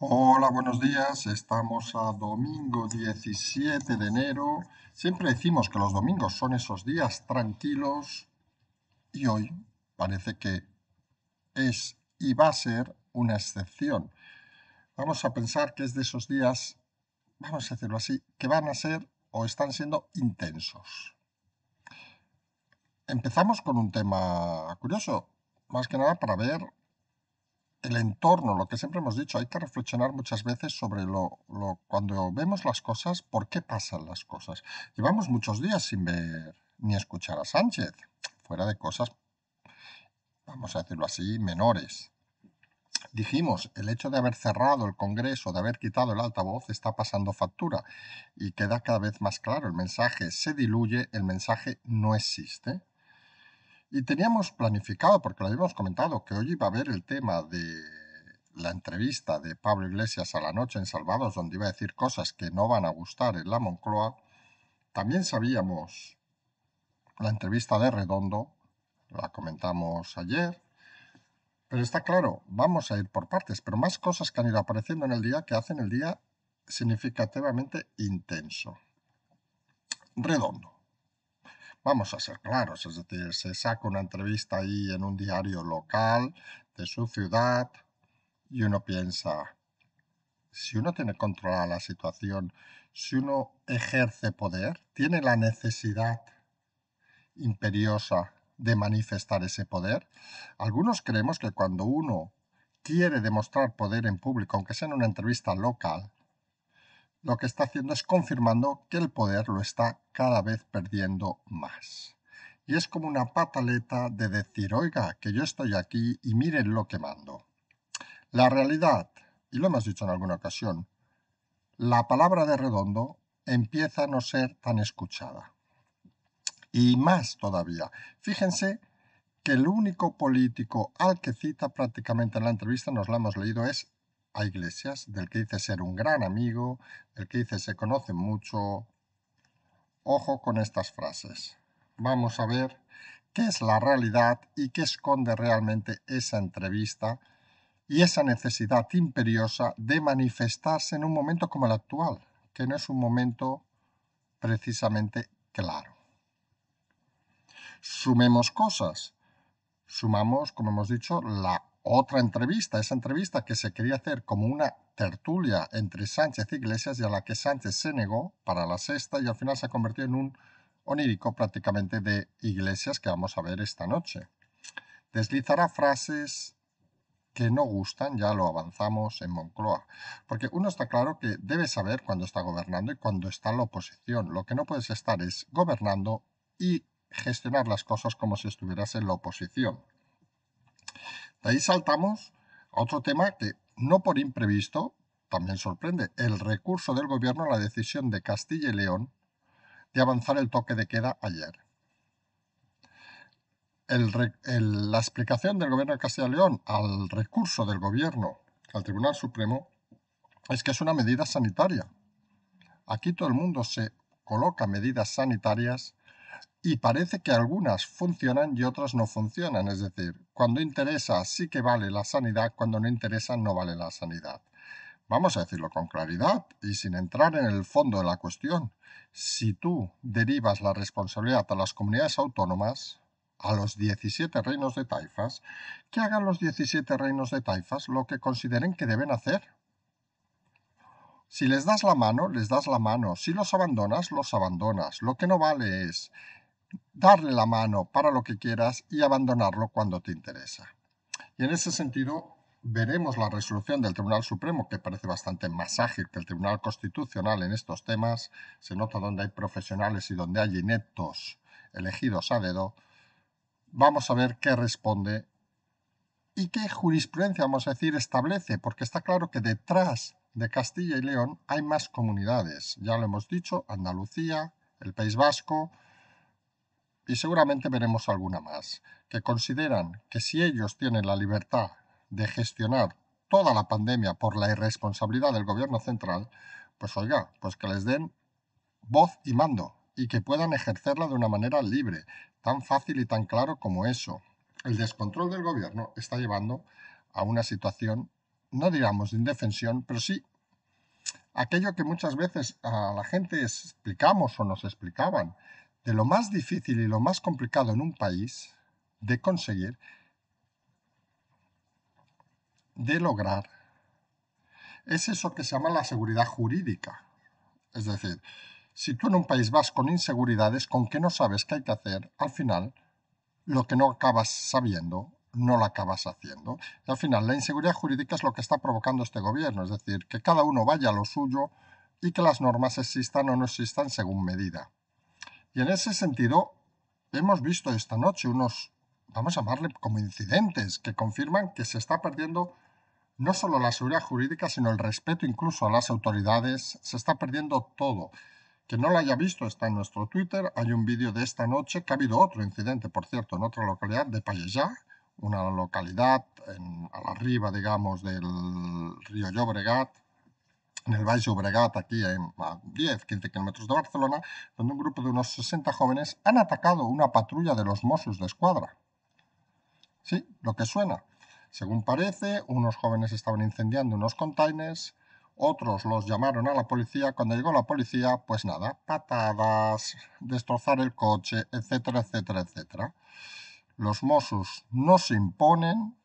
Hola, buenos días. Estamos a domingo 17 de enero. Siempre decimos que los domingos son esos días tranquilos y hoy parece que es y va a ser una excepción. Vamos a pensar que es de esos días, vamos a decirlo así, que van a ser o están siendo intensos. Empezamos con un tema curioso, más que nada para ver el entorno, lo que siempre hemos dicho, hay que reflexionar muchas veces sobre lo, cuando vemos las cosas, por qué pasan las cosas. Llevamos muchos días sin ver ni escuchar a Sánchez, fuera de cosas, vamos a decirlo así, menores. Dijimos, el hecho de haber cerrado el Congreso, de haber quitado el altavoz, está pasando factura y queda cada vez más claro, el mensaje se diluye, el mensaje no existe. Y teníamos planificado, porque lo habíamos comentado, que hoy iba a haber el tema de la entrevista de Pablo Iglesias a la noche en Salvados, donde iba a decir cosas que no van a gustar en la Moncloa. También sabíamos la entrevista de Redondo, la comentamos ayer. Pero está claro, vamos a ir por partes, pero más cosas que han ido apareciendo en el día que hacen el día significativamente intenso. Redondo vamos a ser claros, es decir, se saca una entrevista ahí en un diario local de su ciudad y uno piensa, si uno tiene controlada la situación, si uno ejerce poder, tiene la necesidad imperiosa de manifestar ese poder. Algunos creemos que cuando uno quiere demostrar poder en público, aunque sea en una entrevista local, lo que está haciendo es confirmando que el poder lo está cada vez perdiendo más. Y es como una pataleta de decir, oiga, que yo estoy aquí y miren lo que mando. La realidad, y lo hemos dicho en alguna ocasión, la palabra de redondo empieza a no ser tan escuchada. Y más todavía, fíjense que el único político al que cita prácticamente en la entrevista, nos la hemos leído, es a Iglesias, del que dice ser un gran amigo, del que dice se conoce mucho. Ojo con estas frases. Vamos a ver qué es la realidad y qué esconde realmente esa entrevista y esa necesidad imperiosa de manifestarse en un momento como el actual, que no es un momento precisamente claro. Sumemos cosas. Sumamos, como hemos dicho, la otra entrevista, esa entrevista que se quería hacer como una tertulia entre Sánchez y Iglesias y a la que Sánchez se negó para la sexta y al final se ha en un onírico prácticamente de Iglesias que vamos a ver esta noche. Deslizará frases que no gustan, ya lo avanzamos en Moncloa, porque uno está claro que debe saber cuándo está gobernando y cuándo está la oposición. Lo que no puedes estar es gobernando y gestionar las cosas como si estuvieras en la oposición. De ahí saltamos a otro tema que, no por imprevisto, también sorprende, el recurso del gobierno a la decisión de Castilla y León de avanzar el toque de queda ayer. la explicación del gobierno de Castilla y León al recurso del gobierno al Tribunal Supremo es que es una medida sanitaria. Aquí todo el mundo se coloca medidas sanitarias y parece que algunas funcionan y otras no funcionan. Es decir, cuando interesa sí que vale la sanidad, cuando no interesa no vale la sanidad. Vamos a decirlo con claridad y sin entrar en el fondo de la cuestión. Si tú derivas la responsabilidad a las comunidades autónomas, a los 17 reinos de taifas, que hagan los 17 reinos de taifas lo que consideren que deben hacer. Si les das la mano, les das la mano. Si los abandonas, los abandonas. Lo que no vale es darle la mano para lo que quieras y abandonarlo cuando te interesa. Y en ese sentido, veremos la resolución del Tribunal Supremo, que parece bastante más ágil que el Tribunal Constitucional en estos temas. Se nota donde hay profesionales y donde hay ineptos elegidos a dedo. Vamos a ver qué responde y qué jurisprudencia, vamos a decir, establece, porque está claro que detrás de Castilla y León hay más comunidades. Ya lo hemos dicho, Andalucía, el País Vasco, y seguramente veremos alguna más, que consideran que si ellos tienen la libertad de gestionar toda la pandemia por la irresponsabilidad del gobierno central, pues oiga, pues que les den voz y mando y que puedan ejercerla de una manera libre, tan fácil y tan claro como eso. El descontrol del gobierno está llevando a una situación, no digamos de indefensión, pero sí aquello que muchas veces a la gente explicamos o nos explicaban lo más difícil y lo más complicado en un país de conseguir, de lograr, es eso que se llama la seguridad jurídica. Es decir, si tú en un país vas con inseguridades, con que no sabes qué hay que hacer, al final lo que no acabas sabiendo no lo acabas haciendo. Y al final la inseguridad jurídica es lo que está provocando este gobierno, es decir, que cada uno vaya a lo suyo y que las normas existan o no existan según medida. Y en ese sentido, hemos visto esta noche unos, vamos a llamarle como incidentes, que confirman que se está perdiendo no solo la seguridad jurídica, sino el respeto incluso a las autoridades, se está perdiendo todo. Que no lo haya visto está en nuestro Twitter, hay un vídeo de esta noche, que ha habido otro incidente, por cierto, en otra localidad de Payellá, una localidad en, a la riba, digamos, del río Llobregat, en el Baix Obregat, aquí a 10, 15 kilómetros de Barcelona, donde un grupo de unos 60 jóvenes han atacado una patrulla de los Mossos de Escuadra. Sí, lo que suena. Según parece, unos jóvenes estaban incendiando unos containers, otros los llamaron a la policía, cuando llegó la policía, pues nada, patadas, destrozar el coche, etcétera, etcétera, etcétera. Los Mossos no se imponen,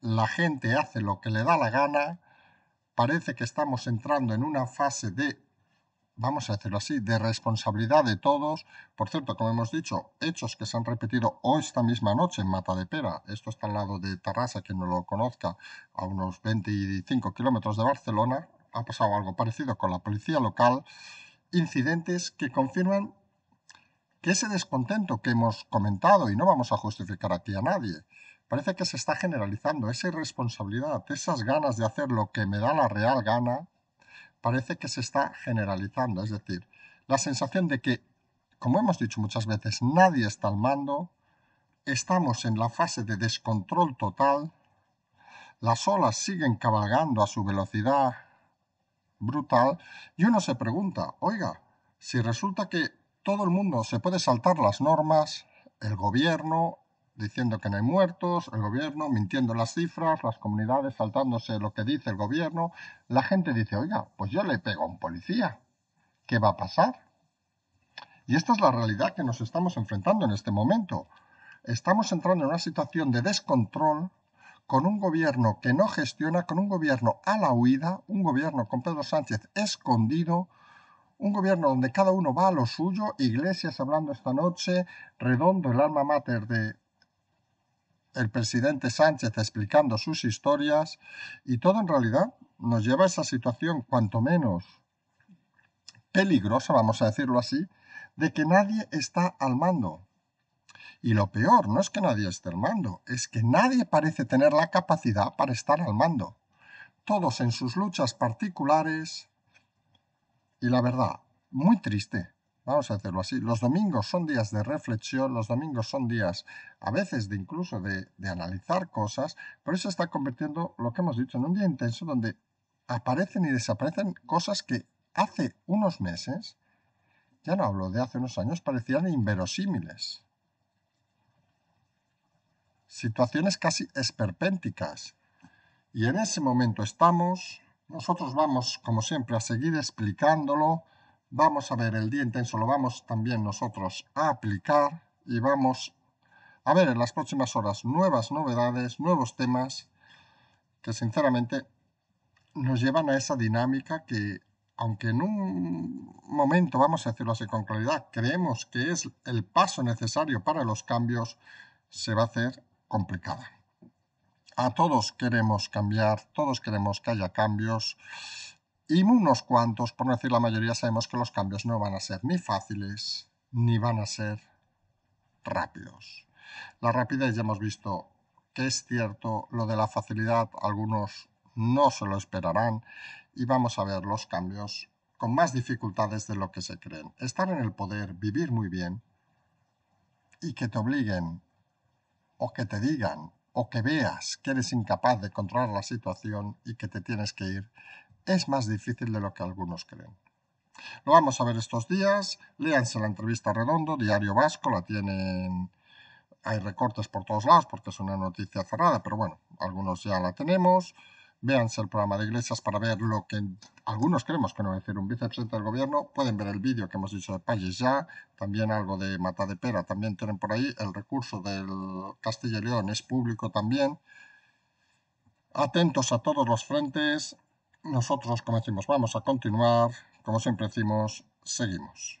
la gente hace lo que le da la gana, parece que estamos entrando en una fase de, vamos a decirlo así, de responsabilidad de todos. Por cierto, como hemos dicho, hechos que se han repetido hoy esta misma noche en Mata de Pera. Esto está al lado de Tarrasa, quien no lo conozca, a unos 25 kilómetros de Barcelona. Ha pasado algo parecido con la policía local. Incidentes que confirman que ese descontento que hemos comentado, y no vamos a justificar aquí a nadie, parece que se está generalizando. Esa irresponsabilidad, esas ganas de hacer lo que me da la real gana, parece que se está generalizando. Es decir, la sensación de que, como hemos dicho muchas veces, nadie está al mando, estamos en la fase de descontrol total, las olas siguen cabalgando a su velocidad brutal y uno se pregunta, oiga, si resulta que todo el mundo se puede saltar las normas, el gobierno, diciendo que no hay muertos, el gobierno mintiendo las cifras, las comunidades saltándose lo que dice el gobierno, la gente dice, oiga, pues yo le pego a un policía, ¿qué va a pasar? Y esta es la realidad que nos estamos enfrentando en este momento. Estamos entrando en una situación de descontrol con un gobierno que no gestiona, con un gobierno a la huida, un gobierno con Pedro Sánchez escondido, un gobierno donde cada uno va a lo suyo, Iglesias hablando esta noche, redondo el alma mater de, el presidente Sánchez explicando sus historias y todo en realidad nos lleva a esa situación cuanto menos peligrosa, vamos a decirlo así, de que nadie está al mando. Y lo peor no es que nadie esté al mando, es que nadie parece tener la capacidad para estar al mando. Todos en sus luchas particulares. Y la verdad, muy triste, Vamos a hacerlo así. Los domingos son días de reflexión, los domingos son días a veces de incluso de, de analizar cosas, pero eso está convirtiendo lo que hemos dicho en un día intenso donde aparecen y desaparecen cosas que hace unos meses, ya no hablo de hace unos años, parecían inverosímiles. Situaciones casi esperpénticas. Y en ese momento estamos, nosotros vamos, como siempre, a seguir explicándolo, Vamos a ver el día intenso, lo vamos también nosotros a aplicar y vamos a ver en las próximas horas nuevas novedades, nuevos temas que sinceramente nos llevan a esa dinámica que, aunque en un momento, vamos a decirlo así con claridad, creemos que es el paso necesario para los cambios, se va a hacer complicada. A todos queremos cambiar, todos queremos que haya cambios, y unos cuantos, por no decir la mayoría, sabemos que los cambios no van a ser ni fáciles ni van a ser rápidos. La rapidez ya hemos visto que es cierto, lo de la facilidad algunos no se lo esperarán y vamos a ver los cambios con más dificultades de lo que se creen. Estar en el poder, vivir muy bien y que te obliguen o que te digan o que veas que eres incapaz de controlar la situación y que te tienes que ir es más difícil de lo que algunos creen. Lo vamos a ver estos días, léanse la entrevista redondo, Diario Vasco, la tienen, hay recortes por todos lados porque es una noticia cerrada, pero bueno, algunos ya la tenemos. Véanse el programa de Iglesias para ver lo que algunos creemos que no a decir un vicepresidente del gobierno. Pueden ver el vídeo que hemos dicho de Palles ya, también algo de Mata de Pera, también tienen por ahí. El recurso del Castilla y León es público también. Atentos a todos los frentes, nosotros, como decimos, vamos a continuar, como siempre decimos, seguimos.